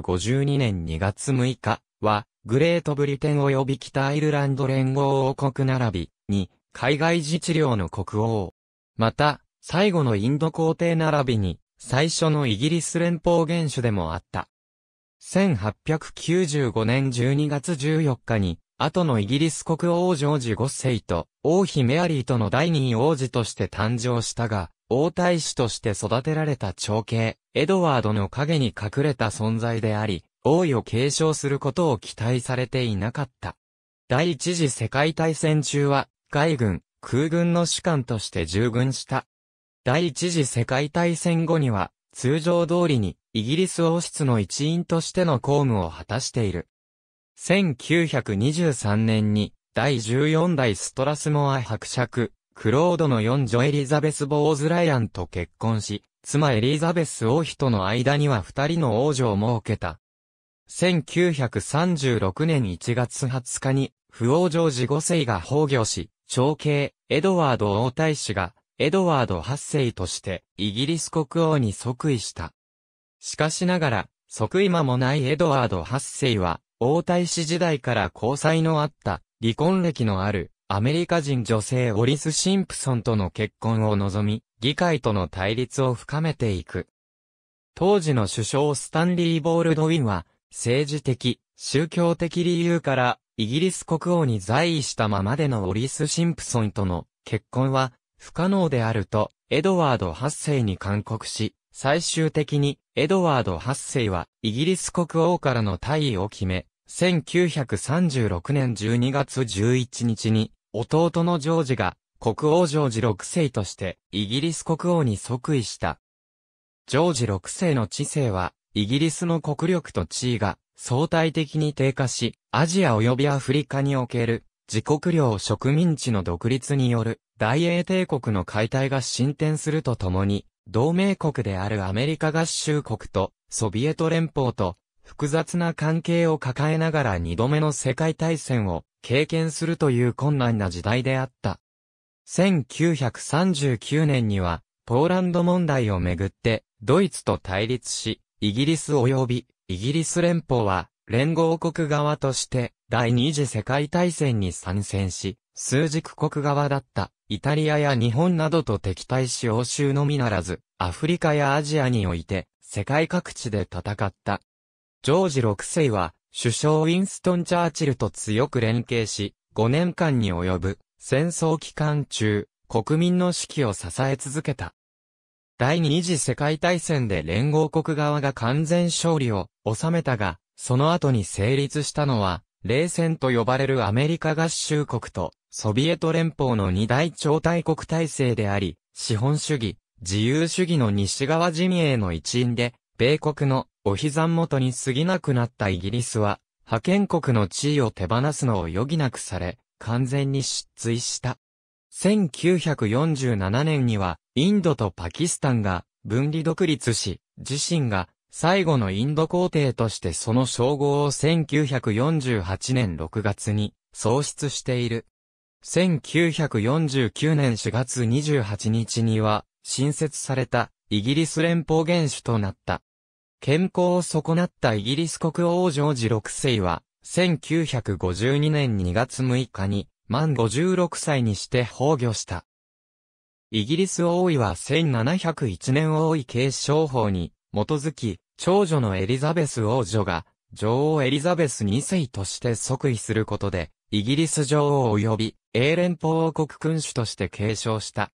1952年2月6日は、グレートブリテン及び北アイルランド連合王国並びに、海外自治領の国王。また、最後のインド皇帝並びに、最初のイギリス連邦元首でもあった。1895年12月14日に、後のイギリス国王ジョージ5世と、王妃メアリーとの第二位王子として誕生したが、王太子として育てられた長兄、エドワードの影に隠れた存在であり、王位を継承することを期待されていなかった。第一次世界大戦中は、海軍、空軍の士官として従軍した。第一次世界大戦後には、通常通りに、イギリス王室の一員としての公務を果たしている。1923年に、第14代ストラスモア伯爵、クロードの四女エリザベス・ボーズライアンと結婚し、妻エリザベス王妃との間には二人の王女を設けた。1936年1月20日に、不王ジョージ世が崩御し、長兄、エドワード王太子が、エドワード八世として、イギリス国王に即位した。しかしながら、即位間もないエドワード八世は、王太子時代から交際のあった、離婚歴のある、アメリカ人女性オリス・シンプソンとの結婚を望み、議会との対立を深めていく。当時の首相スタンリー・ボールドウィンは、政治的、宗教的理由から、イギリス国王に在位したままでのオリス・シンプソンとの結婚は不可能であると、エドワード8世に勧告し、最終的にエドワード8世はイギリス国王からの退位を決め、1936年12月11日に弟のジョージが、国王ジョージ6世として、イギリス国王に即位した。ジョージ6世の知性は、イギリスの国力と地位が相対的に低下し、アジア及びアフリカにおける自国領植民地の独立による大英帝国の解体が進展するとともに、同盟国であるアメリカ合衆国とソビエト連邦と複雑な関係を抱えながら二度目の世界大戦を経験するという困難な時代であった。1939年には、ポーランド問題をめぐって、ドイツと対立し、イギリス及び、イギリス連邦は、連合国側として、第二次世界大戦に参戦し、数軸国側だった、イタリアや日本などと敵対し欧州のみならず、アフリカやアジアにおいて、世界各地で戦った。ジョージ6世は、首相ウィンストン・チャーチルと強く連携し、5年間に及ぶ戦争期間中、国民の士気を支え続けた。第二次世界大戦で連合国側が完全勝利を収めたが、その後に成立したのは、冷戦と呼ばれるアメリカ合衆国とソビエト連邦の二大超大国体制であり、資本主義、自由主義の西側陣営の一員で、米国のお膝元に過ぎなくなったイギリスは、派遣国の地位を手放すのを余儀なくされ、完全に失墜した。1947年には、インドとパキスタンが分離独立し、自身が最後のインド皇帝としてその称号を1948年6月に創出している。1949年4月28日には新設されたイギリス連邦元首となった。健康を損なったイギリス国王ジョージ6世は、1952年2月6日に、満56歳にして崩御した。イギリス王位は1701年王位継承法に、基づき、長女のエリザベス王女が、女王エリザベス2世として即位することで、イギリス女王及び、英連邦王国君主として継承した。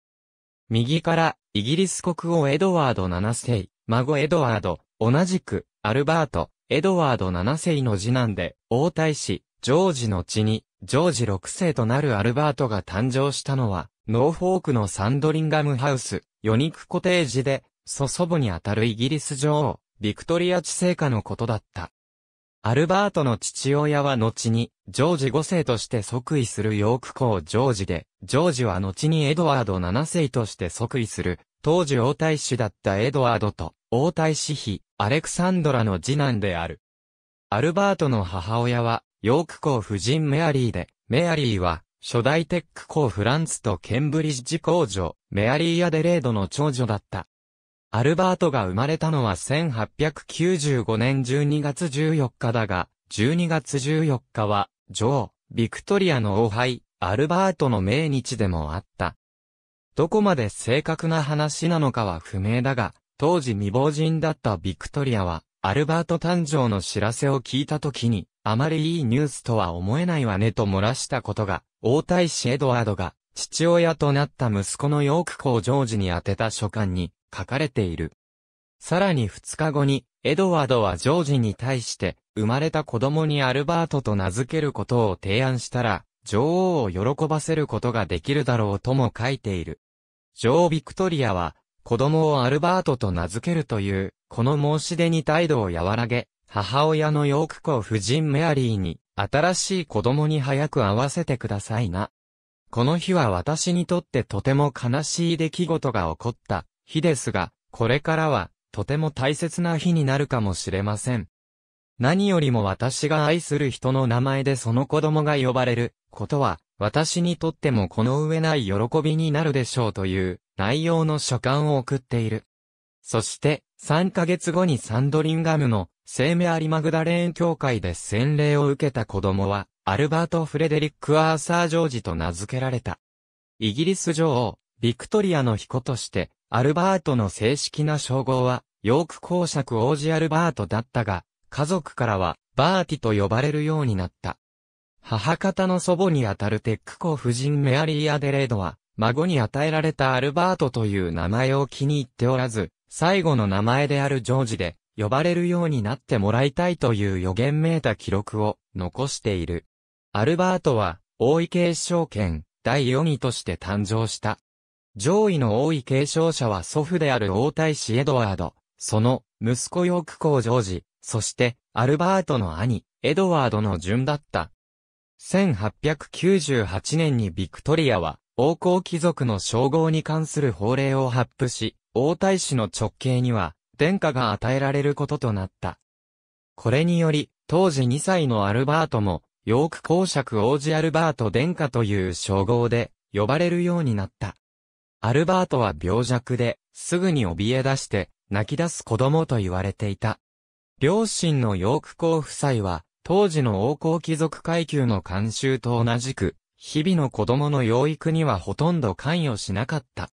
右から、イギリス国王エドワード7世、孫エドワード、同じく、アルバート、エドワード7世の次男で、王太子、ジョージの地に、ジョージ6世となるアルバートが誕生したのは、ノーフォークのサンドリンガムハウス、ヨニクコテージで、祖祖母にあたるイギリス女王、ビクトリア治世下のことだった。アルバートの父親は後に、ジョージ5世として即位するヨーク公ジョージで、ジョージは後にエドワード7世として即位する、当時王太子だったエドワードと、王太子妃、アレクサンドラの次男である。アルバートの母親は、ヨーク公夫人メアリーで、メアリーは、初代テック公フランツとケンブリッジ公女、メアリー・アデレードの長女だった。アルバートが生まれたのは1895年12月14日だが、12月14日は、女王、ビクトリアの王杯、アルバートの命日でもあった。どこまで正確な話なのかは不明だが、当時未亡人だったビクトリアは、アルバート誕生の知らせを聞いた時に、あまりいいニュースとは思えないわねと漏らしたことが、王太子エドワードが、父親となった息子のヨーク公ジョージに宛てた書簡に書かれている。さらに2日後に、エドワードはジョージに対して、生まれた子供にアルバートと名付けることを提案したら、女王を喜ばせることができるだろうとも書いている。女王ビクトリアは、子供をアルバートと名付けるという、この申し出に態度を和らげ、母親のヨーク子夫人メアリーに、新しい子供に早く会わせてくださいな。この日は私にとってとても悲しい出来事が起こった日ですが、これからはとても大切な日になるかもしれません。何よりも私が愛する人の名前でその子供が呼ばれることは、私にとってもこの上ない喜びになるでしょうという内容の書簡を送っている。そして、3ヶ月後にサンドリンガムの生命アリマグダレーン教会で洗礼を受けた子供は、アルバート・フレデリック・アーサー・ジョージと名付けられた。イギリス女王、ビクトリアの彦として、アルバートの正式な称号は、ヨーク公爵王子アルバートだったが、家族からは、バーティと呼ばれるようになった。母方の祖母にあたるテック子夫人メアリー・アデレードは、孫に与えられたアルバートという名前を気に入っておらず、最後の名前であるジョージで、呼ばれるようになってもらいたいという予言めいた記録を残している。アルバートは、王位継承権第4位として誕生した。上位の王位継承者は祖父である王太子エドワード、その息子ヨーク公ジョージ、そしてアルバートの兄、エドワードの順だった。1898年にビクトリアは王侯貴族の称号に関する法令を発布し、王太子の直系には、殿下が与えられることとなった。これにより、当時2歳のアルバートも、ヨーク公爵王子アルバート殿下という称号で、呼ばれるようになった。アルバートは病弱で、すぐに怯え出して、泣き出す子供と言われていた。両親のヨーク公夫妻は、当時の王侯貴族階級の慣習と同じく、日々の子供の養育にはほとんど関与しなかった。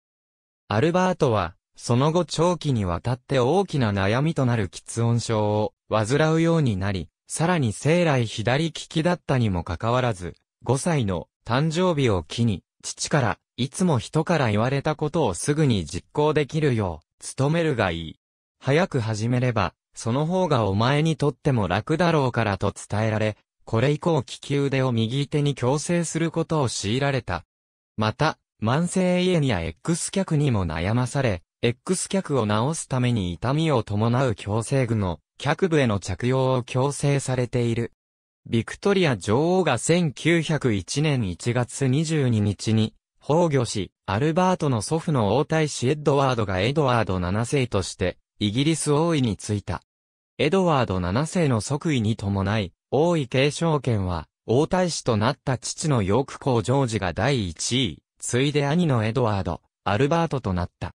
アルバートは、その後長期にわたって大きな悩みとなる喫音症を患うようになり、さらに生来左利きだったにもかかわらず、5歳の誕生日を機に、父からいつも人から言われたことをすぐに実行できるよう、努めるがいい。早く始めれば、その方がお前にとっても楽だろうからと伝えられ、これ以降利き腕を右手に矯正することを強いられた。また、慢性胃炎や X 脚にも悩まされ、X 脚を治すために痛みを伴う矯正具の脚部への着用を強制されている。ビクトリア女王が1901年1月22日に崩御し、アルバートの祖父の王太子エッドワードがエドワード7世としてイギリス王位に就いた。エドワード7世の即位に伴い、王位継承権は、王太子となった父のヨーク公ジョージが第1位、次いで兄のエドワード、アルバートとなった。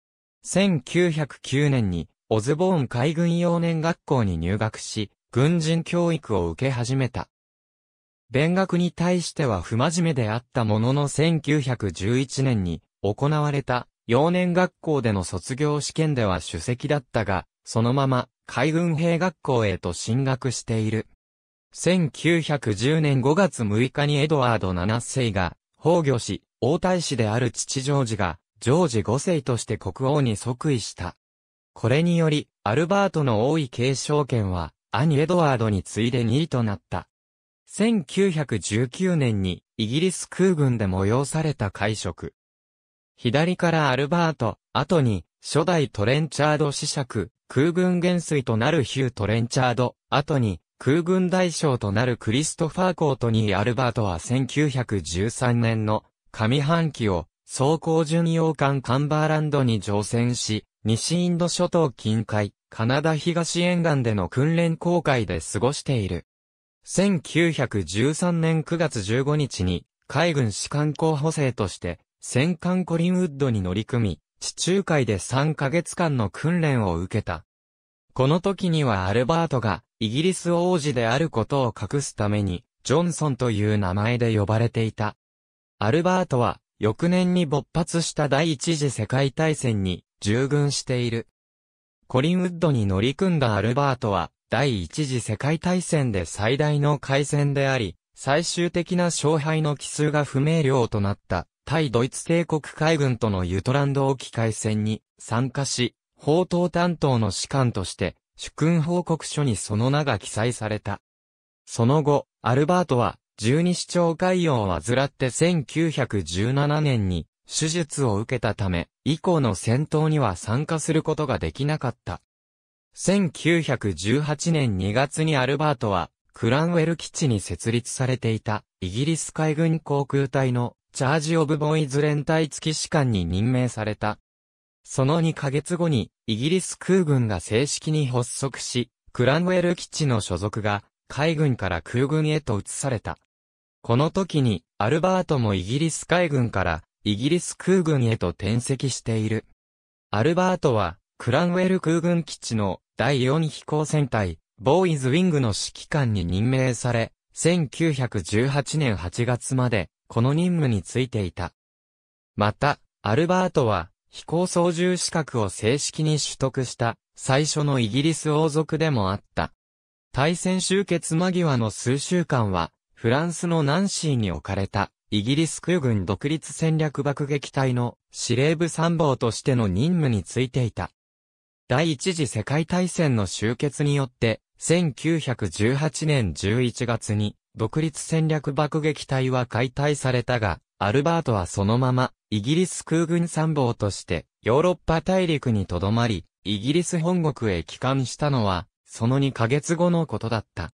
1909年に、オズボーン海軍幼年学校に入学し、軍人教育を受け始めた。勉学に対しては不真面目であったものの1911年に行われた幼年学校での卒業試験では主席だったが、そのまま海軍兵学校へと進学している。1910年5月6日にエドワード7世が崩御し、王太子である父ジョージが、ジョージ5世として国王に即位した。これにより、アルバートの王位継承権は、兄エドワードに次いで2位となった。1919年に、イギリス空軍で催された会食。左からアルバート、後に、初代トレンチャード子爵、空軍元帥となるヒュー・トレンチャード、後に、空軍大将となるクリストファー・コートニー・アルバートは1913年の上半期を装甲巡洋艦カンバーランドに乗船し、西インド諸島近海、カナダ東沿岸での訓練航海で過ごしている。1913年9月15日に海軍士官候補生として戦艦コリンウッドに乗り組み、地中海で3ヶ月間の訓練を受けた。この時にはアルバートがイギリス王子であることを隠すために、ジョンソンという名前で呼ばれていた。アルバートは、翌年に勃発した第一次世界大戦に従軍している。コリンウッドに乗り組んだアルバートは、第一次世界大戦で最大の海戦であり、最終的な勝敗の奇数が不明瞭となった、対ドイツ帝国海軍とのユトランド沖海戦に参加し、報道担当の士官として、主君報告書にその名が記載された。その後、アルバートは、十二指腸海洋を患って1917年に手術を受けたため、以降の戦闘には参加することができなかった。1918年2月にアルバートは、クランウェル基地に設立されていた、イギリス海軍航空隊のチャージオブボーイズ連隊付き士官に任命された。その2ヶ月後に、イギリス空軍が正式に発足し、クランウェル基地の所属が、海軍から空軍へと移された。この時に、アルバートもイギリス海軍から、イギリス空軍へと転籍している。アルバートは、クランウェル空軍基地の第4飛行船隊、ボーイズウィングの指揮官に任命され、1918年8月まで、この任務についていた。また、アルバートは、飛行操縦資格を正式に取得した最初のイギリス王族でもあった。大戦終結間際の数週間は、フランスのナンシーに置かれた、イギリス空軍独立戦略爆撃隊の司令部参謀としての任務についていた。第一次世界大戦の終結によって、1918年11月に独立戦略爆撃隊は解体されたが、アルバートはそのまま、イギリス空軍参謀として、ヨーロッパ大陸に留まり、イギリス本国へ帰還したのは、その2ヶ月後のことだった。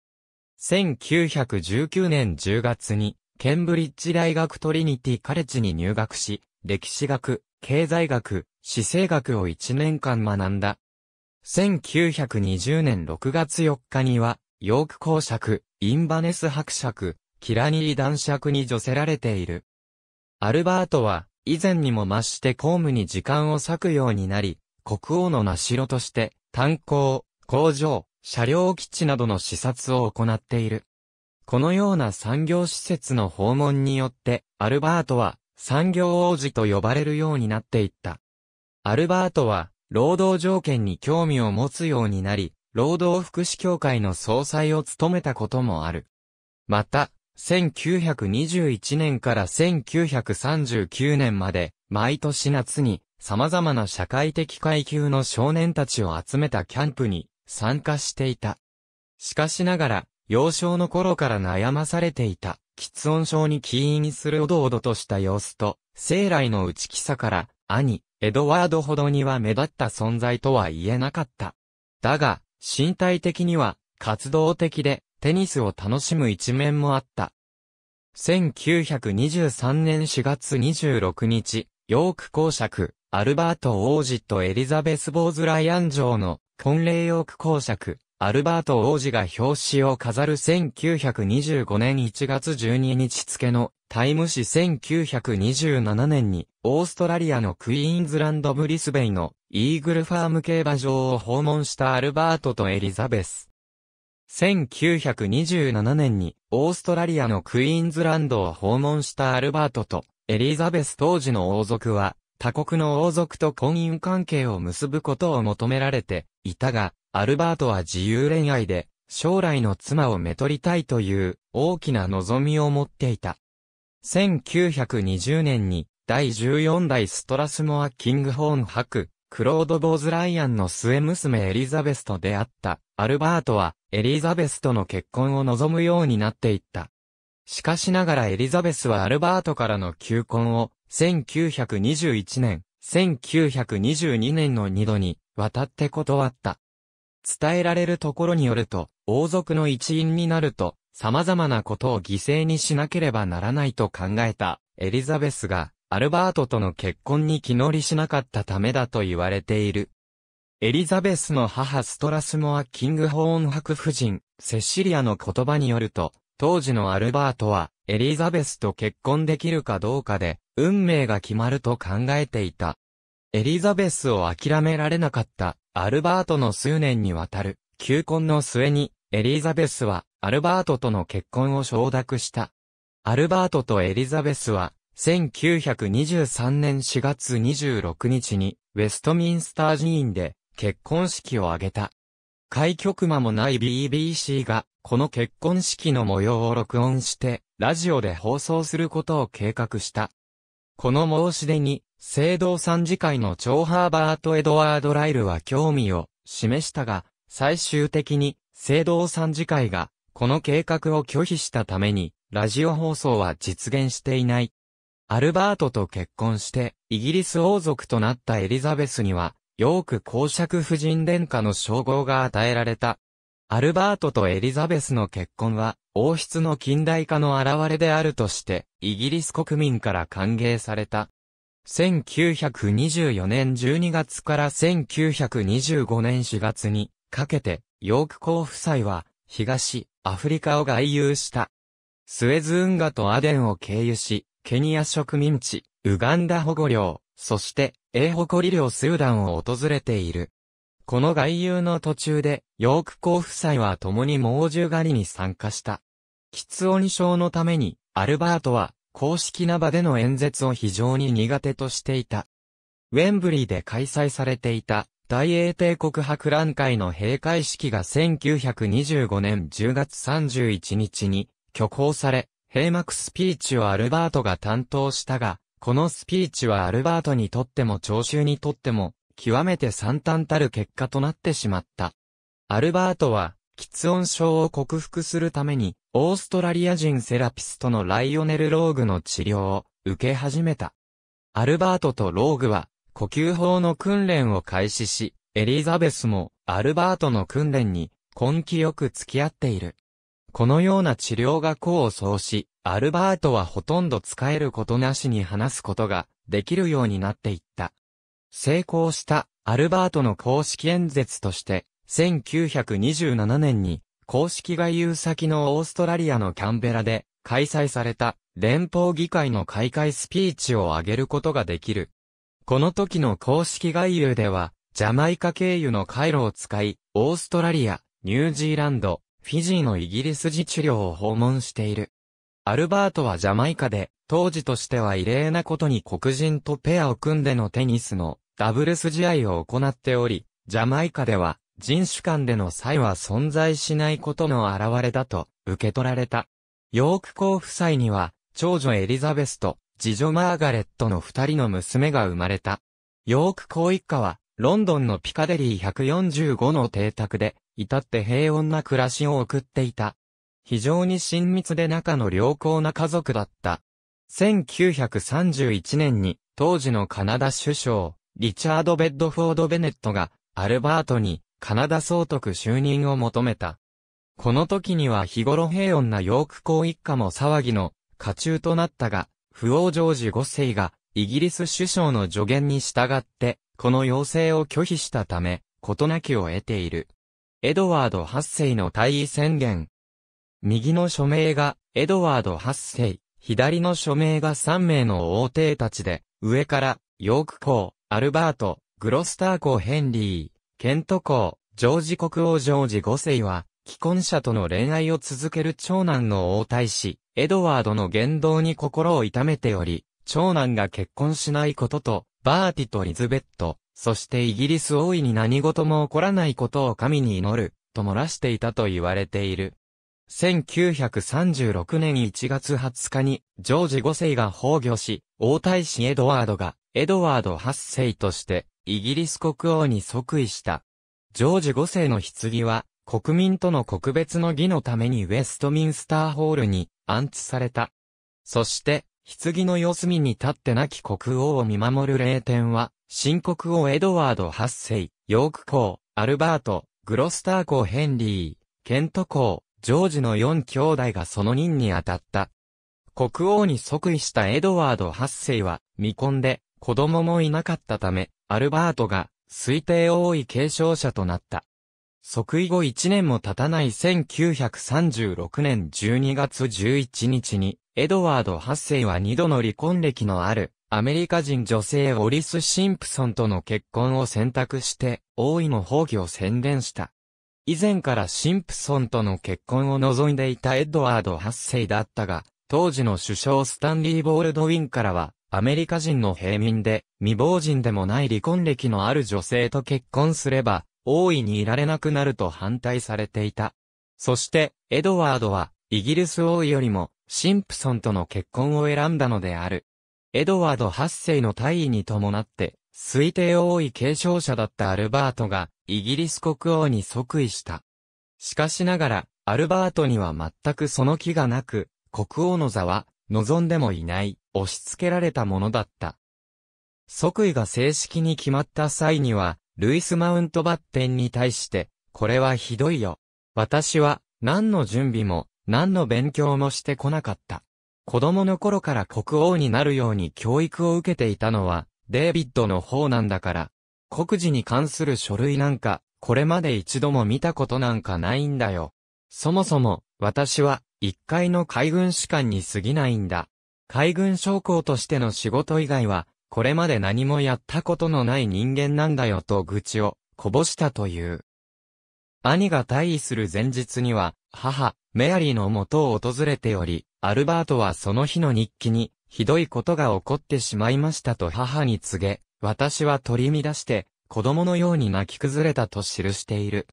1919年10月に、ケンブリッジ大学トリニティカレッジに入学し、歴史学、経済学、史政学を1年間学んだ。1920年6月4日には、ヨーク公爵、インバネス伯爵、キラニー男爵に助せられている。アルバートは、以前にも増して公務に時間を割くようになり、国王の名城として、炭鉱、工場、車両基地などの視察を行っている。このような産業施設の訪問によって、アルバートは、産業王子と呼ばれるようになっていった。アルバートは、労働条件に興味を持つようになり、労働福祉協会の総裁を務めたこともある。また、1921年から1939年まで、毎年夏に、様々な社会的階級の少年たちを集めたキャンプに参加していた。しかしながら、幼少の頃から悩まされていた、喫音症に起因するおどおどとした様子と、生来の内気さから、兄、エドワードほどには目立った存在とは言えなかった。だが、身体的には、活動的で、テニスを楽しむ一面もあった。1923年4月26日、ヨーク公爵、アルバート王子とエリザベス・ボーズ・ライアン城の婚礼ヨーク公爵、アルバート王子が表紙を飾る1925年1月12日付のタイム誌1927年にオーストラリアのクイーンズランド・ブリスベイのイーグルファーム競馬場を訪問したアルバートとエリザベス。1927年にオーストラリアのクイーンズランドを訪問したアルバートとエリザベス当時の王族は他国の王族と婚姻関係を結ぶことを求められていたが、アルバートは自由恋愛で将来の妻をめとりたいという大きな望みを持っていた。1920年に第14代ストラスモア・キングホーン博クロード・ボーズ・ライアンの末娘エリザベスと出会った、アルバートは、エリザベスとの結婚を望むようになっていった。しかしながらエリザベスはアルバートからの求婚を、1921年、1922年の2度に、渡って断った。伝えられるところによると、王族の一員になると、様々なことを犠牲にしなければならないと考えた、エリザベスが、アルバートとの結婚に気乗りしなかったためだと言われている。エリザベスの母ストラスモア・キングホーン博夫人、セシリアの言葉によると、当時のアルバートは、エリザベスと結婚できるかどうかで、運命が決まると考えていた。エリザベスを諦められなかった、アルバートの数年にわたる、求婚の末に、エリザベスは、アルバートとの結婚を承諾した。アルバートとエリザベスは、1923年4月26日に、ウェストミンスター寺院で、結婚式を挙げた。開局間もない BBC が、この結婚式の模様を録音して、ラジオで放送することを計画した。この申し出に、聖堂参事会の超ハーバート・エドワード・ライルは興味を示したが、最終的に聖堂参事会がこの計画を拒否したために、ラジオ放送は実現していない。アルバートと結婚して、イギリス王族となったエリザベスには、ヨーク公爵夫人殿下の称号が与えられた。アルバートとエリザベスの結婚は、王室の近代化の現れであるとして、イギリス国民から歓迎された。1924年12月から1925年4月にかけて、ヨーク公夫妻は、東、アフリカを外遊した。スエズ運河とアデンを経由し、ケニア植民地、ウガンダ保護領、そして、英誇り領スーダンを訪れている。この外遊の途中で、ヨーク公夫妻は共に猛獣狩りに参加した。喫音症のために、アルバートは、公式な場での演説を非常に苦手としていた。ウェンブリーで開催されていた、大英帝国博覧会の閉会式が1925年10月31日に、挙行され、閉幕スピーチをアルバートが担当したが、このスピーチはアルバートにとっても聴衆にとっても、極めて惨憺たる結果となってしまった。アルバートは、喫音症を克服するために、オーストラリア人セラピストのライオネル・ローグの治療を受け始めた。アルバートとローグは、呼吸法の訓練を開始し、エリザベスもアルバートの訓練に根気よく付き合っている。このような治療が功を奏し、アルバートはほとんど使えることなしに話すことができるようになっていった。成功したアルバートの公式演説として、1927年に公式外遊先のオーストラリアのキャンベラで開催された連邦議会の開会スピーチを挙げることができる。この時の公式外遊では、ジャマイカ経由の回路を使い、オーストラリア、ニュージーランド、フィジーのイギリス自治領を訪問している。アルバートはジャマイカで、当時としては異例なことに黒人とペアを組んでのテニスのダブルス試合を行っており、ジャマイカでは人種間での差異は存在しないことの表れだと受け取られた。ヨーク公夫妻には、長女エリザベスと次女マーガレットの二人の娘が生まれた。ヨーク公一家はロンドンのピカデリー145の邸宅で、至って平穏な暮らしを送っていた。非常に親密で仲の良好な家族だった。1931年に、当時のカナダ首相、リチャード・ベッドフォード・ベネットが、アルバートに、カナダ総督就任を求めた。この時には日頃平穏なヨーク公一家も騒ぎの、家中となったが、不王ジョージ5世が、イギリス首相の助言に従って、この要請を拒否したため、事なきを得ている。エドワード8世の退位宣言。右の署名がエドワード8世、左の署名が3名の王帝たちで、上からヨーク公、アルバート、グロスター公ヘンリー、ケント公、ジョージ国王ジョージ5世は、既婚者との恋愛を続ける長男の王太子、エドワードの言動に心を痛めており、長男が結婚しないことと、バーティとリズベット、そしてイギリス王位に何事も起こらないことを神に祈る、と漏らしていたと言われている。1936年1月20日に、ジョージ5世が崩御し、王太子エドワードが、エドワード8世として、イギリス国王に即位した。ジョージ5世の棺は、国民との国別の儀のためにウェストミンスターホールに安置された。そして、棺の四隅に立って亡き国王を見守る霊天は、新国王エドワード8世、ヨーク公、アルバート、グロスター公ヘンリー、ケント公、ジョージの4兄弟がその任に当たった。国王に即位したエドワード8世は、未婚で、子供もいなかったため、アルバートが、推定王位継承者となった。即位後1年も経たない1936年12月11日に、エドワード8世は2度の離婚歴のある、アメリカ人女性オリス・シンプソンとの結婚を選択して、王位の放棄を宣言した。以前からシンプソンとの結婚を望んでいたエドワード8世だったが、当時の首相スタンリー・ボールドウィンからは、アメリカ人の平民で、未亡人でもない離婚歴のある女性と結婚すれば、王位にいられなくなると反対されていた。そして、エドワードは、イギリス王よりも、シンプソンとの結婚を選んだのである。エドワード8世の退位に伴って、推定王位継承者だったアルバートが、イギリス国王に即位した。しかしながら、アルバートには全くその気がなく、国王の座は、望んでもいない、押し付けられたものだった。即位が正式に決まった際には、ルイス・マウントバッテンに対して、これはひどいよ。私は、何の準備も、何の勉強もしてこなかった。子供の頃から国王になるように教育を受けていたのは、デイビッドの方なんだから、国事に関する書類なんか、これまで一度も見たことなんかないんだよ。そもそも、私は、一階の海軍士官に過ぎないんだ。海軍将校としての仕事以外は、これまで何もやったことのない人間なんだよと愚痴をこぼしたという。兄が退位する前日には、母、メアリーの元を訪れており、アルバートはその日の日記に、ひどいことが起こってしまいましたと母に告げ、私は取り乱して、子供のように泣き崩れたと記している。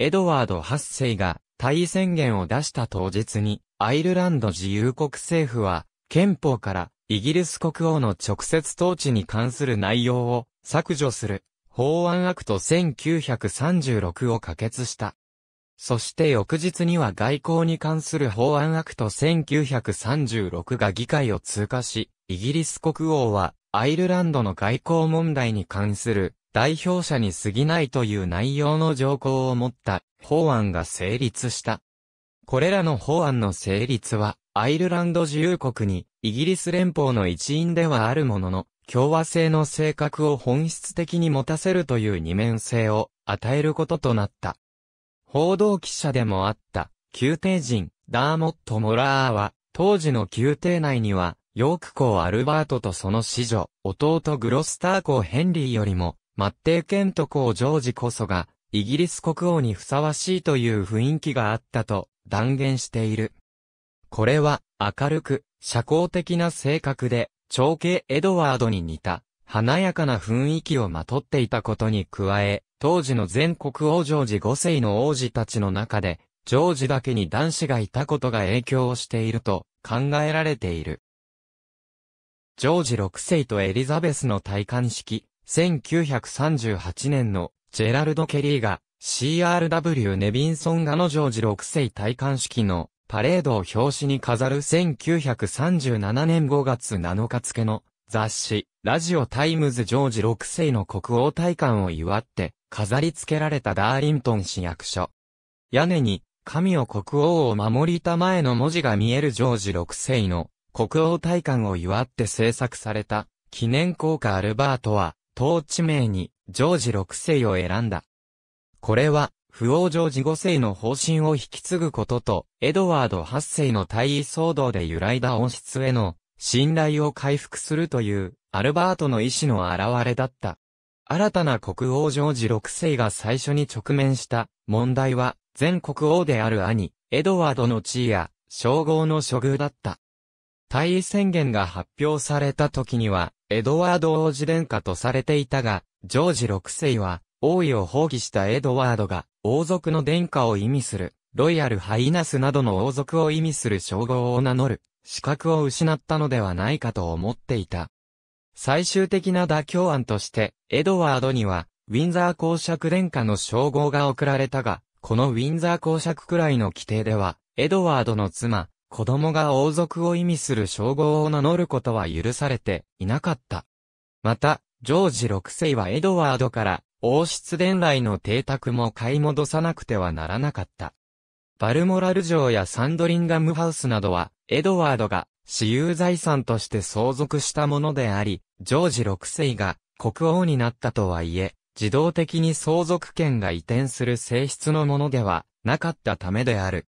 エドワード8世が退位宣言を出した当日に、アイルランド自由国政府は、憲法からイギリス国王の直接統治に関する内容を削除する法案アクト1936を可決した。そして翌日には外交に関する法案アクト1936が議会を通過し、イギリス国王はアイルランドの外交問題に関する代表者に過ぎないという内容の条項を持った法案が成立した。これらの法案の成立はアイルランド自由国にイギリス連邦の一員ではあるものの共和制の性格を本質的に持たせるという二面性を与えることとなった。報道記者でもあった、宮廷人、ダーモット・モラーは、当時の宮廷内には、ヨーク公アルバートとその子女、弟グロスター公ヘンリーよりも、マッテイ・ケント公ジョージこそが、イギリス国王にふさわしいという雰囲気があったと断言している。これは、明るく、社交的な性格で、長兄エドワードに似た、華やかな雰囲気をまとっていたことに加え、当時の全国王ジョージ5世の王子たちの中で、ジョージだけに男子がいたことが影響をしていると考えられている。ジョージ6世とエリザベスの戴冠式、1938年のジェラルド・ケリーが CRW ネビンソンガのジョージ6世戴冠式のパレードを表紙に飾る1937年5月7日付の雑誌、ラジオタイムズジョージ6世の国王大冠を祝って飾り付けられたダーリントン市役所。屋根に、神を国王を守りたまえの文字が見えるジョージ6世の国王大冠を祝って制作された記念硬貨アルバートは、当地名にジョージ6世を選んだ。これは、不王女事後世の方針を引き継ぐことと、エドワード8世の退位騒動で揺らいだ王室への信頼を回復するという、アルバートの意志の表れだった。新たな国王ジョージ6世が最初に直面した問題は、全国王である兄、エドワードの地位や、称号の処遇だった。退位宣言が発表された時には、エドワード王子殿下とされていたが、ジョージ6世は、王位を放棄したエドワードが、王族の殿下を意味する、ロイヤルハイナスなどの王族を意味する称号を名乗る、資格を失ったのではないかと思っていた。最終的な妥協案として、エドワードには、ウィンザー公爵殿下の称号が贈られたが、このウィンザー公爵くらいの規定では、エドワードの妻、子供が王族を意味する称号を名乗ることは許されていなかった。また、ジョージ6世はエドワードから王室伝来の邸宅も買い戻さなくてはならなかった。バルモラル城やサンドリンガムハウスなどは、エドワードが私有財産として相続したものであり、ジョージ6世が国王になったとはいえ、自動的に相続権が移転する性質のものではなかったためである。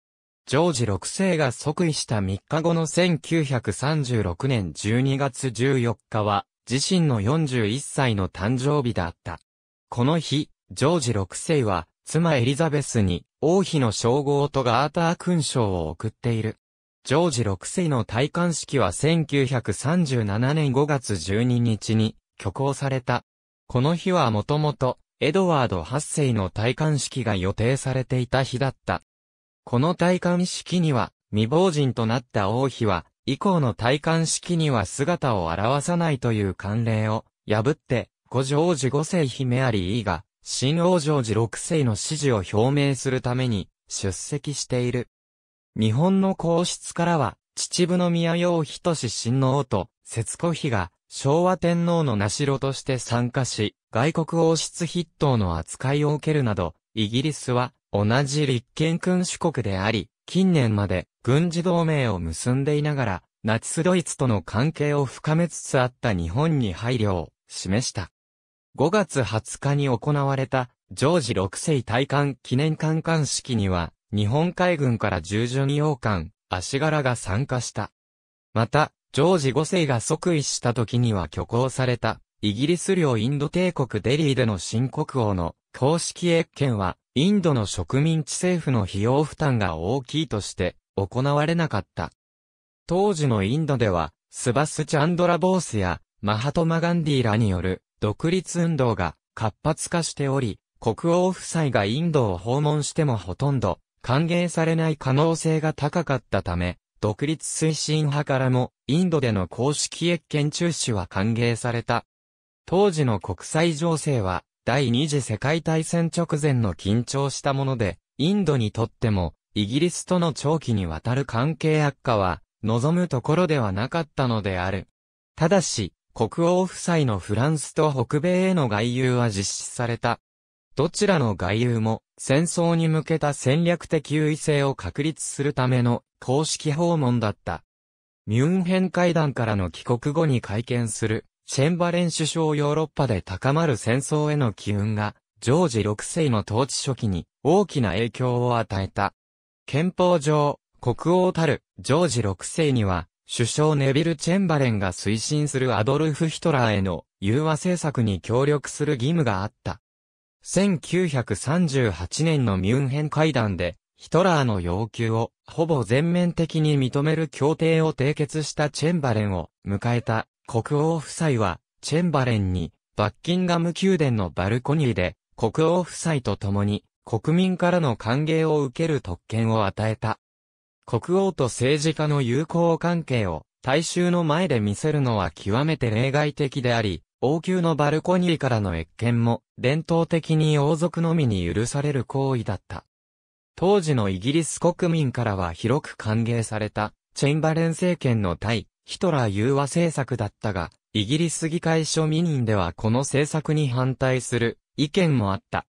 ジョージ6世が即位した3日後の1936年12月14日は、自身の41歳の誕生日だった。この日、ジョージ6世は、妻エリザベスに、王妃の称号とガーター勲章を送っている。ジョージ6世の戴冠式は1937年5月12日に挙行された。この日はもともとエドワード8世の戴冠式が予定されていた日だった。この戴冠式には未亡人となった王妃は以降の戴冠式には姿を現さないという慣例を破って五条寺五世姫アリーが、新王城寺六世の支持を表明するために、出席している。日本の皇室からは、秩父宮洋仁親王と、節子妃が、昭和天皇の名城として参加し、外国王室筆頭の扱いを受けるなど、イギリスは、同じ立憲君主国であり、近年まで軍事同盟を結んでいながら、ナチスドイツとの関係を深めつつあった日本に配慮を示した。5月20日に行われた、ジョージ6世大艦記念艦艦式には、日本海軍から従順洋艦、足柄が参加した。また、ジョージ5世が即位した時には挙行された、イギリス領インド帝国デリーでの新国王の公式越権は、インドの植民地政府の費用負担が大きいとして行われなかった。当時のインドでは、スバス・チャンドラ・ボースやマハトマ・ガンディらによる独立運動が活発化しており、国王夫妻がインドを訪問してもほとんど歓迎されない可能性が高かったため、独立推進派からもインドでの公式越権中止は歓迎された。当時の国際情勢は第二次世界大戦直前の緊張したもので、インドにとってもイギリスとの長期にわたる関係悪化は望むところではなかったのである。ただし、国王夫妻のフランスと北米への外遊は実施された。どちらの外遊も戦争に向けた戦略的優位性を確立するための公式訪問だった。ミュンヘン会談からの帰国後に会見するシェンバレン首相ヨーロッパで高まる戦争への機運がジョージ6世の統治初期に大きな影響を与えた。憲法上、国王たるジョージ6世には首相ネビル・チェンバレンが推進するアドルフ・ヒトラーへの融和政策に協力する義務があった。1938年のミュンヘン会談で、ヒトラーの要求をほぼ全面的に認める協定を締結したチェンバレンを迎えた国王夫妻は、チェンバレンにバッキンガム宮殿のバルコニーで国王夫妻と共に国民からの歓迎を受ける特権を与えた。国王と政治家の友好関係を大衆の前で見せるのは極めて例外的であり、王宮のバルコニーからの越見も伝統的に王族のみに許される行為だった。当時のイギリス国民からは広く歓迎された、チェンバレン政権の対、ヒトラー融和政策だったが、イギリス議会庶民人ではこの政策に反対する意見もあった。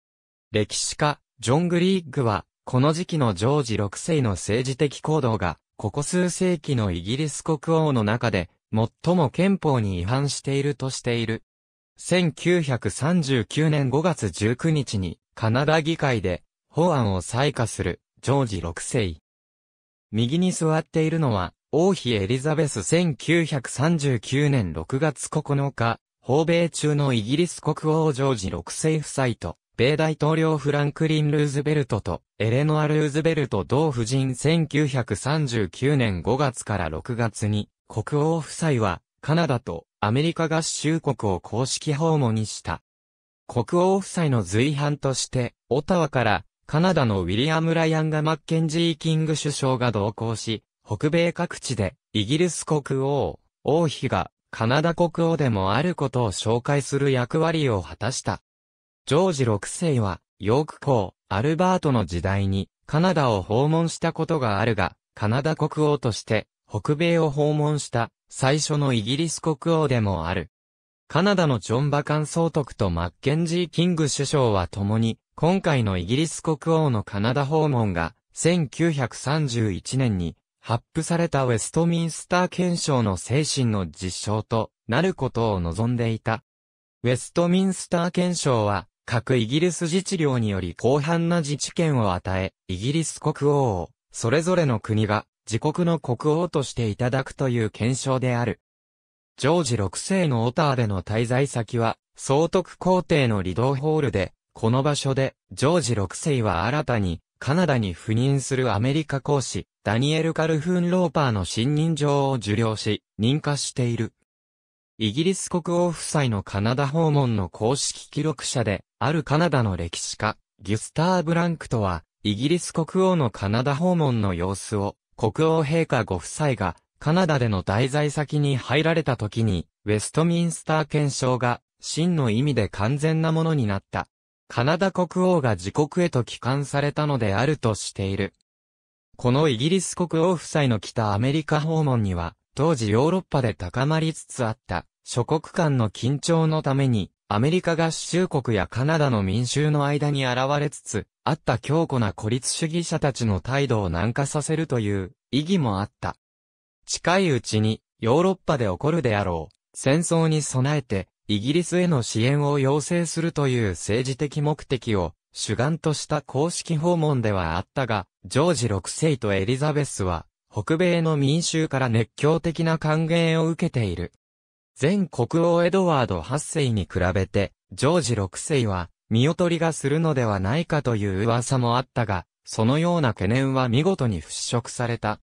歴史家、ジョン・グリーッグは、この時期のジョージ6世の政治的行動が、ここ数世紀のイギリス国王の中で、最も憲法に違反しているとしている。1939年5月19日に、カナダ議会で、法案を採下する、ジョージ6世。右に座っているのは、王妃エリザベス1939年6月9日、訪米中のイギリス国王ジョージ6世夫妻と、米大統領フランクリン・ルーズベルトとエレノア・ルーズベルト同夫人1939年5月から6月に国王夫妻はカナダとアメリカ合衆国を公式訪問にした。国王夫妻の随伴としてオタワからカナダのウィリアム・ライアンがマッケンジー・キング首相が同行し北米各地でイギリス国王、王妃がカナダ国王でもあることを紹介する役割を果たした。ジョージ6世は、ヨーク公、アルバートの時代に、カナダを訪問したことがあるが、カナダ国王として、北米を訪問した、最初のイギリス国王でもある。カナダのジョン・バカン総督とマッケンジー・キング首相は共に、今回のイギリス国王のカナダ訪問が、1931年に、発布されたウェストミンスター憲章の精神の実証となることを望んでいた。ウェストミンスター憲章は、各イギリス自治領により広範な自治権を与え、イギリス国王を、それぞれの国が、自国の国王としていただくという検証である。ジョージ6世のオターでの滞在先は、総督皇帝のリドーホールで、この場所で、ジョージ6世は新たに、カナダに赴任するアメリカ公使、ダニエル・カルフーン・ローパーの信任状を受領し、認可している。イギリス国王夫妻のカナダ訪問の公式記録者で、あるカナダの歴史家、ギュスター・ブランクとは、イギリス国王のカナダ訪問の様子を、国王陛下ご夫妻が、カナダでの滞在先に入られた時に、ウェストミンスター憲章が、真の意味で完全なものになった。カナダ国王が自国へと帰還されたのであるとしている。このイギリス国王夫妻の北アメリカ訪問には、当時ヨーロッパで高まりつつあった諸国間の緊張のために、アメリカ合衆国やカナダの民衆の間に現れつつ、あった強固な孤立主義者たちの態度を軟化させるという意義もあった。近いうちにヨーロッパで起こるであろう戦争に備えてイギリスへの支援を要請するという政治的目的を主眼とした公式訪問ではあったが、ジョージ6世とエリザベスは北米の民衆から熱狂的な歓迎を受けている。前国王エドワード8世に比べて、ジョージ6世は、見劣りがするのではないかという噂もあったが、そのような懸念は見事に払拭された。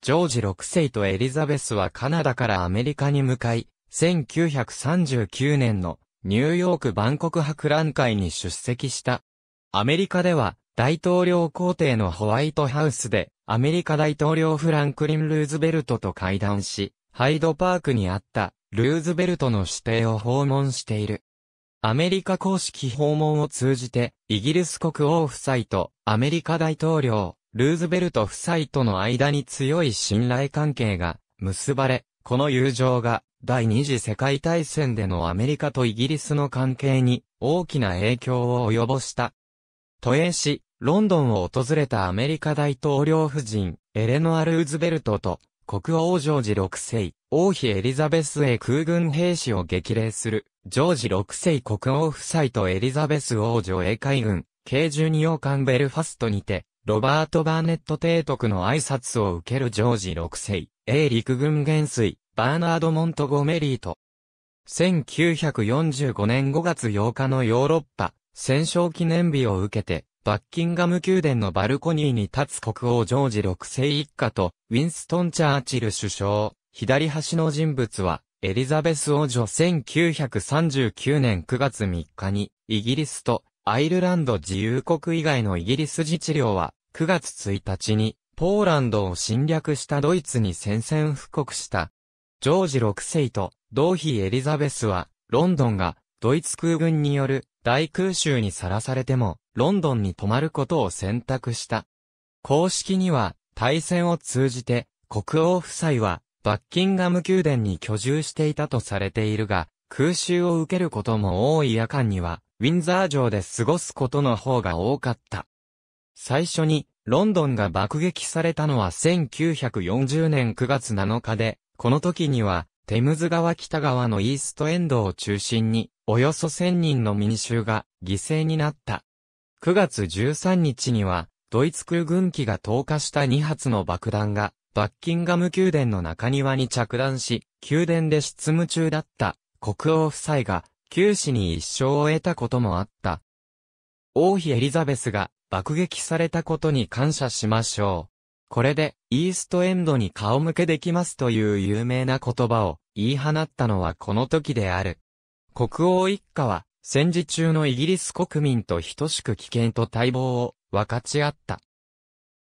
ジョージ6世とエリザベスはカナダからアメリカに向かい、1939年のニューヨーク万国博覧会に出席した。アメリカでは大統領皇帝のホワイトハウスでアメリカ大統領フランクリン・ルーズベルトと会談し、ハイドパークにあった、ルーズベルトの指定を訪問している。アメリカ公式訪問を通じて、イギリス国王夫妻とアメリカ大統領、ルーズベルト夫妻との間に強い信頼関係が結ばれ、この友情が第二次世界大戦でのアメリカとイギリスの関係に大きな影響を及ぼした。都営市ロンドンを訪れたアメリカ大統領夫人、エレノア・ルーズベルトと、国王ジョージ6世、王妃エリザベスへ空軍兵士を激励する、ジョージ6世国王夫妻とエリザベス王女英海軍、計1二王冠ベルファストにて、ロバート・バーネット提督の挨拶を受けるジョージ6世、英陸軍元帥、バーナード・モントゴメリーと、1945年5月8日のヨーロッパ、戦勝記念日を受けて、バッキンガム宮殿のバルコニーに立つ国王ジョージ6世一家と、ウィンストン・チャーチル首相、左端の人物は、エリザベス王女1939年9月3日に、イギリスとアイルランド自由国以外のイギリス自治領は、9月1日に、ポーランドを侵略したドイツに宣戦布告した。ジョージ6世と、同妃エリザベスは、ロンドンが、ドイツ空軍による大空襲にさらされても、ロンドンに泊まることを選択した。公式には、対戦を通じて、国王夫妻は、バッキンガム宮殿に居住していたとされているが、空襲を受けることも多い夜間には、ウィンザー城で過ごすことの方が多かった。最初に、ロンドンが爆撃されたのは1940年9月7日で、この時には、テムズ川北側のイーストエンドを中心に、およそ1000人の民衆が犠牲になった。9月13日には、ドイツ空軍機が投下した2発の爆弾が、バッキンガム宮殿の中庭に着弾し、宮殿で執務中だった国王夫妻が、九死に一生を得たこともあった。王妃エリザベスが爆撃されたことに感謝しましょう。これで、イーストエンドに顔向けできますという有名な言葉を言い放ったのはこの時である。国王一家は戦時中のイギリス国民と等しく危険と待望を分かち合った。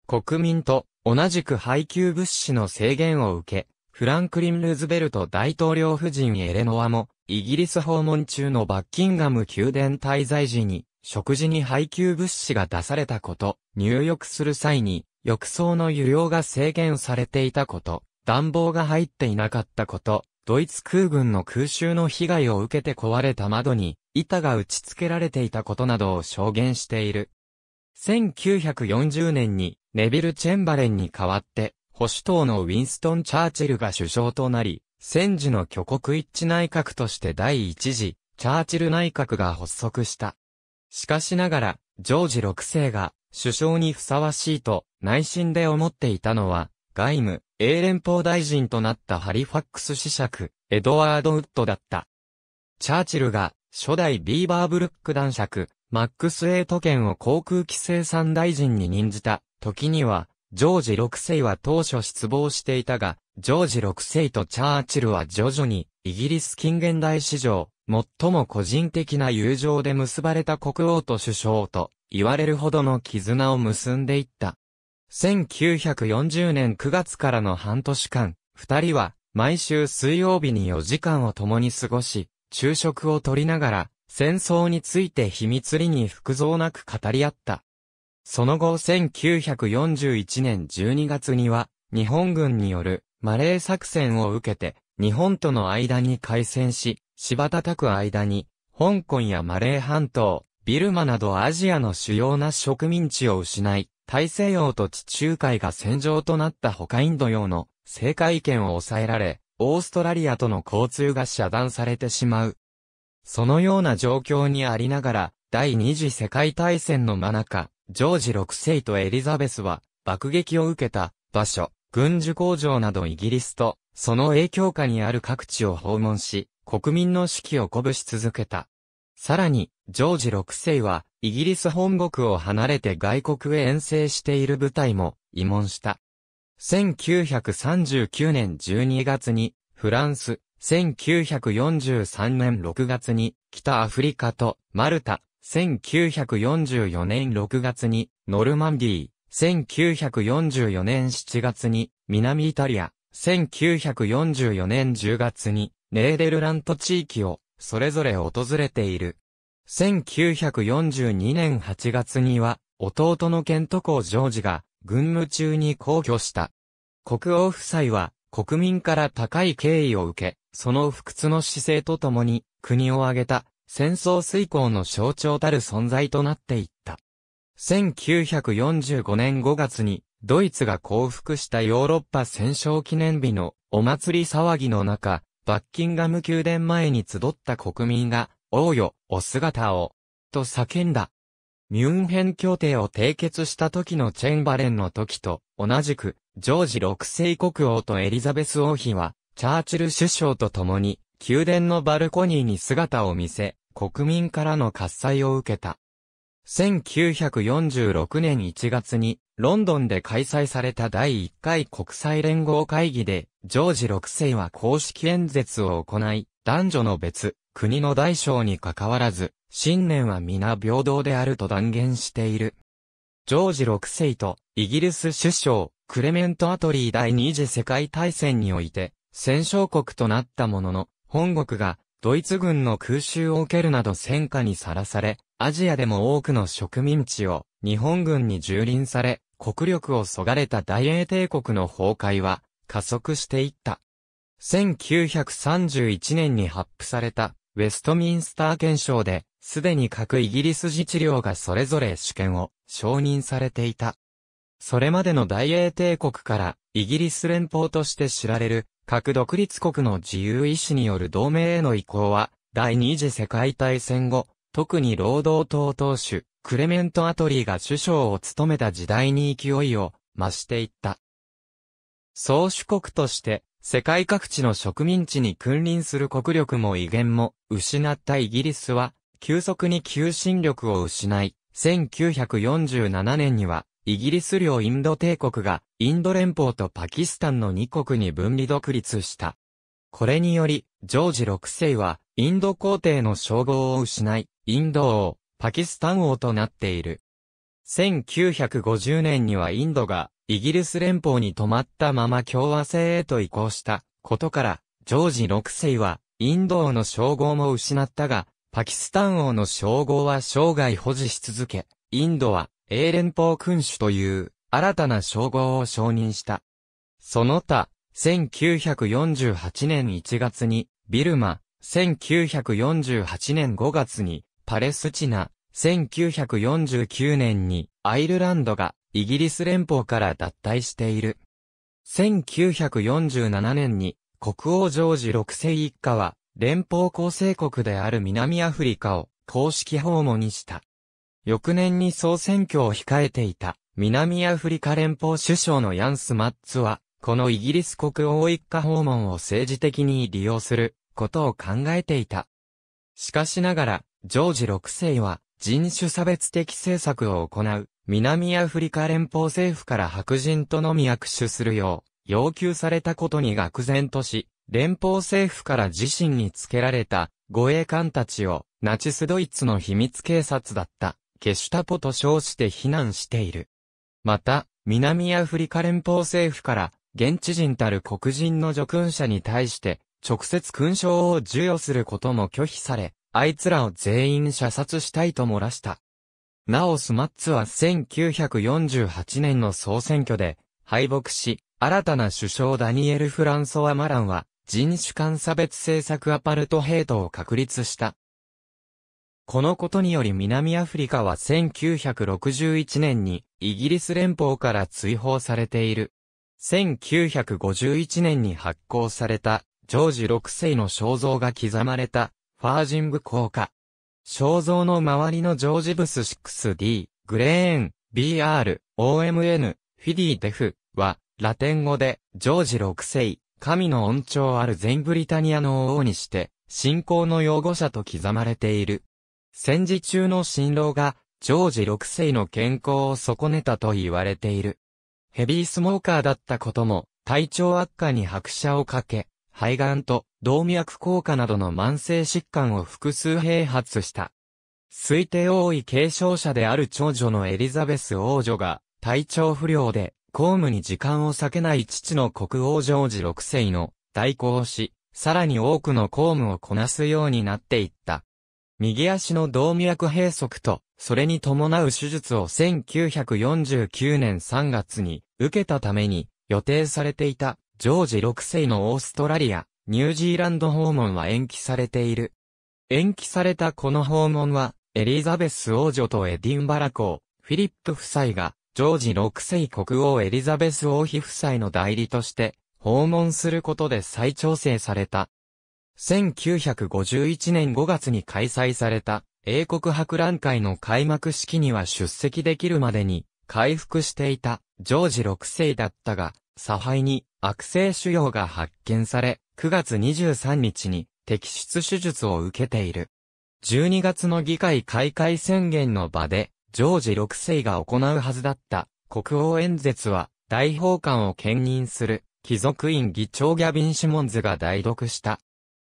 国民と同じく配給物資の制限を受け、フランクリン・ルーズベルト大統領夫人エレノアも、イギリス訪問中のバッキンガム宮殿滞在時に、食事に配給物資が出されたこと、入浴する際に、浴槽の湯量が制限されていたこと、暖房が入っていなかったこと、ドイツ空軍の空襲の被害を受けて壊れた窓に板が打ち付けられていたことなどを証言している。1940年にネビル・チェンバレンに代わって保守党のウィンストン・チャーチルが首相となり、戦時の挙国一致内閣として第一次チャーチル内閣が発足した。しかしながら、ジョージ6世が首相にふさわしいと内心で思っていたのは、外務、英連邦大臣となったハリファックス子爵、エドワード・ウッドだった。チャーチルが、初代ビーバーブルック男爵、マックス・エイト県を航空規制産大臣に任じた、時には、ジョージ6世は当初失望していたが、ジョージ6世とチャーチルは徐々に、イギリス近現代史上、最も個人的な友情で結ばれた国王と首相と、言われるほどの絆を結んでいった。1940年9月からの半年間、二人は毎週水曜日に4時間を共に過ごし、昼食をとりながら、戦争について秘密裏に複雑なく語り合った。その後1941年12月には、日本軍によるマレー作戦を受けて、日本との間に開戦し、柴叩く間に、香港やマレー半島、ビルマなどアジアの主要な植民地を失い、大西洋と地中海が戦場となったほかインド洋の政界権を抑えられ、オーストラリアとの交通が遮断されてしまう。そのような状況にありながら、第二次世界大戦の真中、ジョージ6世とエリザベスは、爆撃を受けた場所、軍需工場などイギリスと、その影響下にある各地を訪問し、国民の士気を鼓舞し続けた。さらに、ジョージ6世は、イギリス本国を離れて外国へ遠征している部隊も、慰問した。1939年12月に、フランス、1943年6月に、北アフリカと、マルタ、1944年6月に、ノルマンディー、1944年7月に、南イタリア、1944年10月に、ネーデルラント地域を、それぞれ訪れている。1942年8月には、弟のケント公ジョージが、軍務中に皇居した。国王夫妻は、国民から高い敬意を受け、その不屈の姿勢とともに、国を挙げた、戦争遂行の象徴たる存在となっていった。1945年5月に、ドイツが降伏したヨーロッパ戦勝記念日のお祭り騒ぎの中、バッキンガム宮殿前に集った国民が、王よ、お姿を、と叫んだ。ミュンヘン協定を締結した時のチェンバレンの時と同じく、ジョージ6世国王とエリザベス王妃は、チャーチル首相と共に、宮殿のバルコニーに姿を見せ、国民からの喝采を受けた。1946年1月に、ロンドンで開催された第1回国際連合会議で、ジョージ6世は公式演説を行い、男女の別、国の大小に関わらず、信念は皆平等であると断言している。ジョージ6世とイギリス首相、クレメント・アトリー第二次世界大戦において、戦勝国となったものの、本国がドイツ軍の空襲を受けるなど戦火にさらされ、アジアでも多くの植民地を日本軍に蹂躙され、国力をそがれた大英帝国の崩壊は、加速していった。1931年に発布されたウェストミンスター憲章で、すでに各イギリス自治領がそれぞれ主権を承認されていた。それまでの大英帝国からイギリス連邦として知られる各独立国の自由意志による同盟への移行は第二次世界大戦後、特に労働党党首クレメント・アトリーが首相を務めた時代に勢いを増していった。宗主国として、世界各地の植民地に君臨する国力も威厳も失ったイギリスは、急速に求心力を失い、1947年には、イギリス領インド帝国が、インド連邦とパキスタンの2国に分離独立した。これにより、ジョージ6世は、インド皇帝の称号を失い、インド王、パキスタン王となっている。1950年にはインドがイギリス連邦に止まったまま共和制へと移行したことから、ジョージ6世は、インド王の称号も失ったが、パキスタン王の称号は生涯保持し続け、インドは、英連邦君主という、新たな称号を承認した。その他、1948年1月に、ビルマ、1948年5月に、パレスチナ、1949年に、アイルランドが、イギリス連邦から脱退している。1947年に国王ジョージ6世一家は連邦構成国である南アフリカを公式訪問にした。翌年に総選挙を控えていた南アフリカ連邦首相のヤンス・マッツは、このイギリス国王一家訪問を政治的に利用することを考えていた。しかしながら、ジョージ6世は人種差別的政策を行う南アフリカ連邦政府から白人とのみ握手するよう、要求されたことに愕然とし、連邦政府から自身につけられた護衛官たちをナチスドイツの秘密警察だったゲシュタポと称して非難している。また、南アフリカ連邦政府から現地人たる黒人の叙勲者に対して直接勲章を授与することも拒否され、あいつらを全員射殺したいと漏らした。なおスマッツは1948年の総選挙で敗北し、新たな首相ダニエル・フランソワ・マランは人種間差別政策アパルトヘイトを確立した。このことにより南アフリカは1961年にイギリス連邦から追放されている。1951年に発行されたジョージ6世の肖像が刻まれたファージング効果肖像の周りのジョージブス 6D、グレーン、BR、OMN、フィディ・デフは、ラテン語で、ジョージ6世、神の恩寵ある全ブリタニアの王にして、信仰の擁護者と刻まれている。戦時中の新郎が、ジョージ6世の健康を損ねたと言われている。ヘビースモーカーだったことも、体調悪化に拍車をかけ、肺がんと動脈硬化などの慢性疾患を複数併発した。推定多い軽症者である長女のエリザベス王女が体調不良で公務に時間を避けない父の国王ジョージ6世の代行をし、さらに多くの公務をこなすようになっていった。右足の動脈閉塞と、それに伴う手術を1949年3月に受けたために予定されていたジョージ6世のオーストラリア、ニュージーランド訪問は延期されている。延期されたこの訪問は、エリザベス王女とエディンバラ公、フィリップ夫妻が、ジョージ6世国王エリザベス王妃夫妻の代理として、訪問することで再調整された。1951年5月に開催された、英国博覧会の開幕式には出席できるまでに、回復していた、ジョージ6世だったが、差配に、悪性腫瘍が発見され、9月23日に摘出手術を受けている。12月の議会開会宣言の場で、ジョージ6世が行うはずだった国王演説は、大法官を兼任する貴族院議長ギャビン・シモンズが代読した。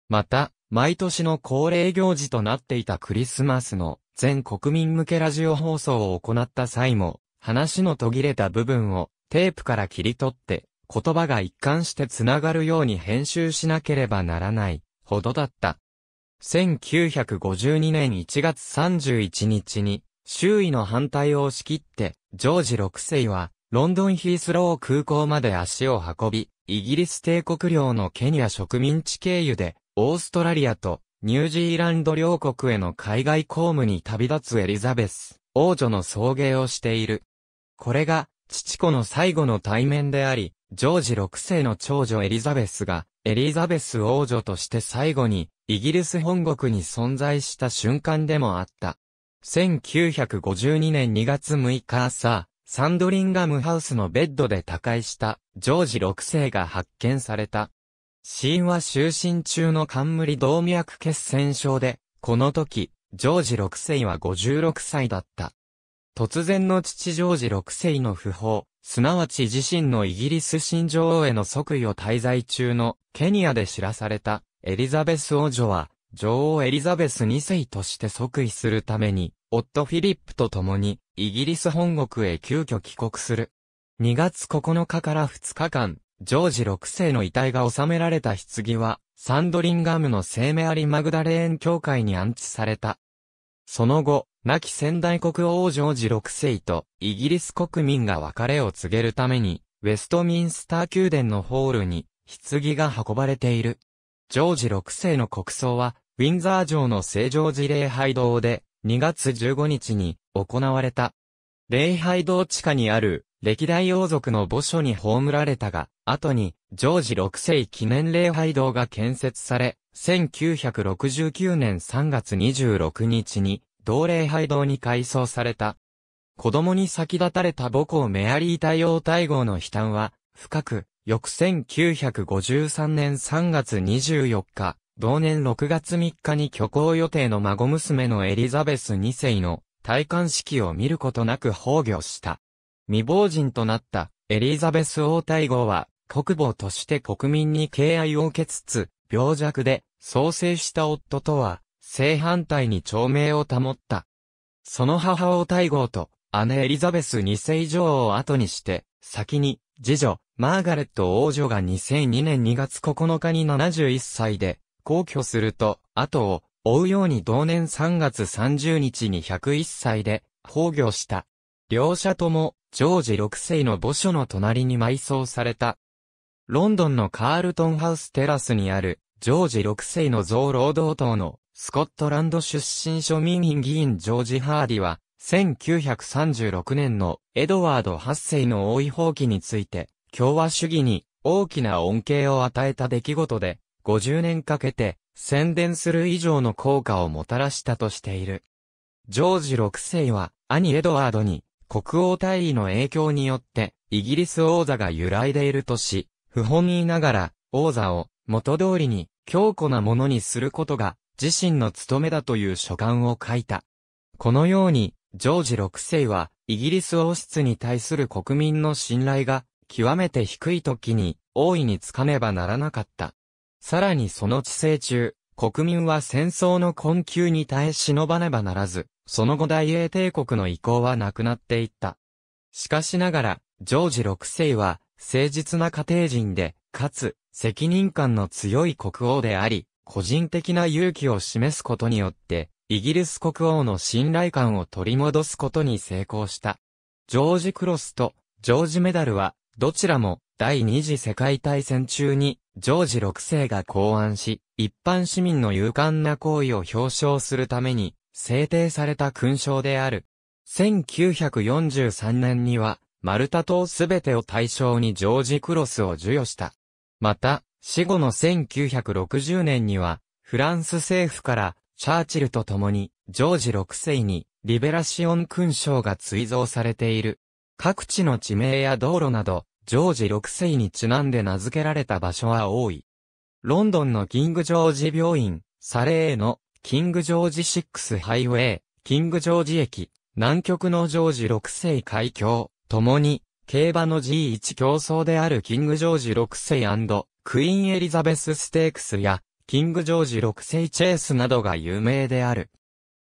また、毎年の恒例行事となっていたクリスマスの全国民向けラジオ放送を行った際も、話の途切れた部分をテープから切り取って言葉が一貫して繋がるように編集しなければならないほどだった。1952年1月31日に周囲の反対を押し切って、ジョージ6世はロンドンヒースロー空港まで足を運び、イギリス帝国領のケニア植民地経由で、オーストラリアとニュージーランド両国への海外公務に旅立つエリザベス、王女の送迎をしている。これが、父子の最後の対面であり、ジョージ6世の長女エリザベスが、エリザベス王女として最後に、イギリス本国に存在した瞬間でもあった。1952年2月6日朝、サンドリンガムハウスのベッドで他界したジョージ6世が発見された。死因は就寝中の冠動脈血栓症で、この時、ジョージ6世は56歳だった。突然の父ジョージ6世の訃報、すなわち自身のイギリス新女王への即位を滞在中のケニアで知らされたエリザベス王女は、女王エリザベス2世として即位するために、夫フィリップと共に、イギリス本国へ急遽帰国する。2月9日から2日間、ジョージ6世の遺体が収められた棺は、サンドリンガムの聖メアリ・マグダレーン教会に安置された。その後、亡き仙台国王ジョージ6世と、イギリス国民が別れを告げるために、ウェストミンスター宮殿のホールに、棺が運ばれている。ジョージ6世の国葬は、ウィンザー城の聖ジョージ礼拝堂で、2月15日に行われた。礼拝堂地下にある歴代王族の墓所に葬られたが、後にジョージ6世記念礼拝堂が建設され、1969年3月26日に同礼拝堂に改装された。子供に先立たれた母校メアリー太陽大号の悲嘆は、深く、翌1953年3月24日、同年6月3日に挙行予定の孫娘のエリザベス2世の戴冠式を見ることなく崩御した。未亡人となったエリザベス王太后は国母として国民に敬愛を受けつつ、病弱で創生した夫とは正反対に長命を保った。その母を大号と姉エリザベス2世女王を後にして、先に、次女、マーガレット王女が2002年2月9日に71歳で、皇居すると、後を追うように同年3月30日に101歳で、崩御した。両者とも、ジョージ6世の墓所の隣に埋葬された。ロンドンのカールトンハウステラスにある、ジョージ6世の像労働党のスコットランド出身庶民院議員ジョージ・ハーディは、1936年のエドワード8世の王位放棄について、共和主義に大きな恩恵を与えた出来事で、50年かけて宣伝する以上の効果をもたらしたとしている。ジョージ6世は兄エドワードに国王大位の影響によってイギリス王座が揺らいでいるとし、不本意ながら王座を元通りに強固なものにすることが自身の務めだという書簡を書いた。このように、ジョージ6世は、イギリス王室に対する国民の信頼が、極めて低い時に、大いにつかねばならなかった。さらにその治世中、国民は戦争の困窮に耐え忍ばねばならず、その後大英帝国の意向はなくなっていった。しかしながら、ジョージ6世は、誠実な家庭人で、かつ、責任感の強い国王であり、個人的な勇気を示すことによって、イギリス国王の信頼感を取り戻すことに成功した。ジョージ・クロスとジョージ・メダルは、どちらも第二次世界大戦中にジョージ6世が考案し、一般市民の勇敢な行為を表彰するために制定された勲章である。1943年には、マルタ島すべてを対象にジョージ・クロスを授与した。また、死後の1960年には、フランス政府からチャーチルと共に、ジョージ6世にリベラシオン勲章が追贈されている。各地の地名や道路など、ジョージ6世にちなんで名付けられた場所は多い。ロンドンのキングジョージ病院、サレーのキングジョージ6ハイウェイ、キングジョージ駅、南極のジョージ6世海峡、ともに、競馬の G1 競争であるキングジョージ6世クイーンエリザベスステークスや、キングジョージ6世チェースなどが有名である。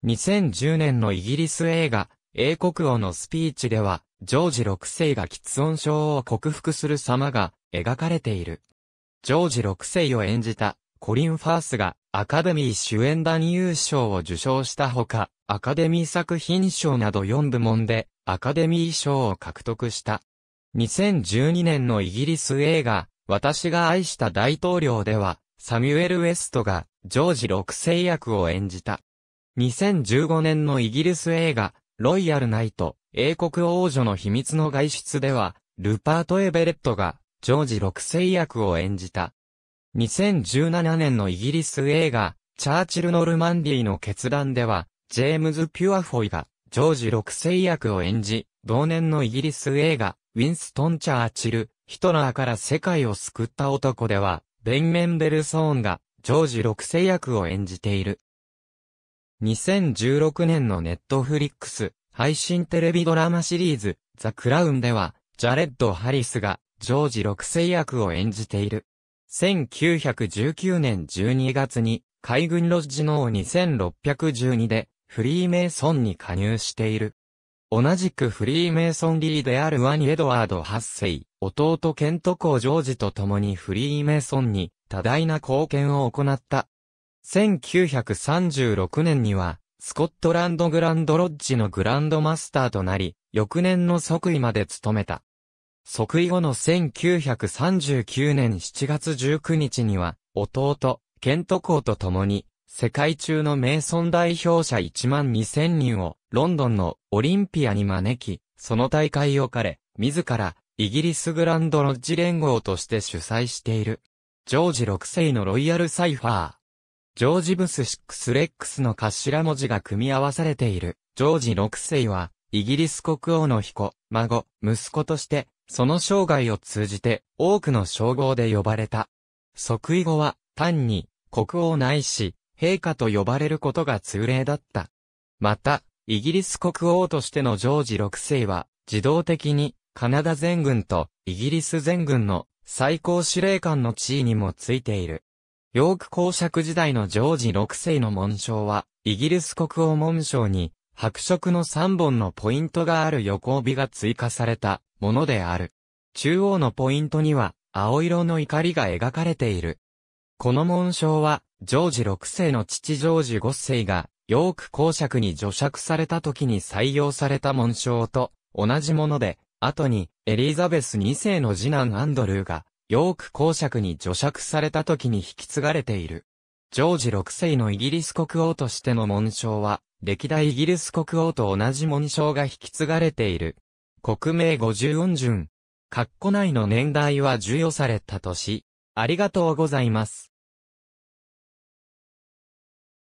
2010年のイギリス映画、英国王のスピーチでは、ジョージ6世が喫音症を克服する様が描かれている。ジョージ6世を演じたコリン・ファースがアカデミー主演男優賞を受賞したほか、アカデミー作品賞など4部門でアカデミー賞を獲得した。2012年のイギリス映画私が愛した大統領では、サミュエル・ウェストが、ジョージ6世役を演じた。2015年のイギリス映画、ロイヤルナイト、英国王女の秘密の外出では、ルパート・エベレットが、ジョージ6世役を演じた。2017年のイギリス映画、チャーチル・ノルマンディの決断では、ジェームズ・ピュアフォイが、ジョージ6世役を演じ、同年のイギリス映画、ウィンストン・チャーチル、ヒトラーから世界を救った男では、ベン・メンデルソーンが、ジョージ6世役を演じている。2016年のネットフリックス配信テレビドラマシリーズ、ザ・クラウンでは、ジャレッド・ハリスが、ジョージ6世役を演じている。1919年12月に、海軍ロッジの王2612で、フリーメイソンに加入している。同じくフリーメイソンリーであるワニ・エドワード8世、弟ケント公ジョージと共にフリーメイソンに多大な貢献を行った。1936年には、スコットランドグランドロッジのグランドマスターとなり、翌年の即位まで務めた。即位後の1939年7月19日には、弟、ケント公と共に、世界中のメイソン代表者1万2000人をロンドンのオリンピアに招き、その大会を彼、自ら、イギリスグランドロッジ連合として主催している。ジョージ6世のロイヤルサイファー。ジョージブス6レックスの頭文字が組み合わされている。ジョージ6世は、イギリス国王の彦、孫、息子として、その生涯を通じて多くの称号で呼ばれた。即位後は、単に、国王ないし、陛下と呼ばれることが通例だった。また、イギリス国王としてのジョージ6世は、自動的に、カナダ全軍とイギリス全軍の最高司令官の地位にもついている。ヨーク公爵時代のジョージ6世の紋章は、イギリス国王紋章に、白色の3本のポイントがある横帯が追加されたものである。中央のポイントには、青色の怒りが描かれている。この紋章は、ジョージ6世の父ジョージ5世が、ヨーク公爵に除爵された時に採用された紋章と同じもので、後にエリザベス2世の次男アンドルーがヨーク公爵に除爵された時に引き継がれている。ジョージ6世のイギリス国王としての紋章は、歴代イギリス国王と同じ紋章が引き継がれている。国名5十音順。括弧内の年代は授与された年。ありがとうございます。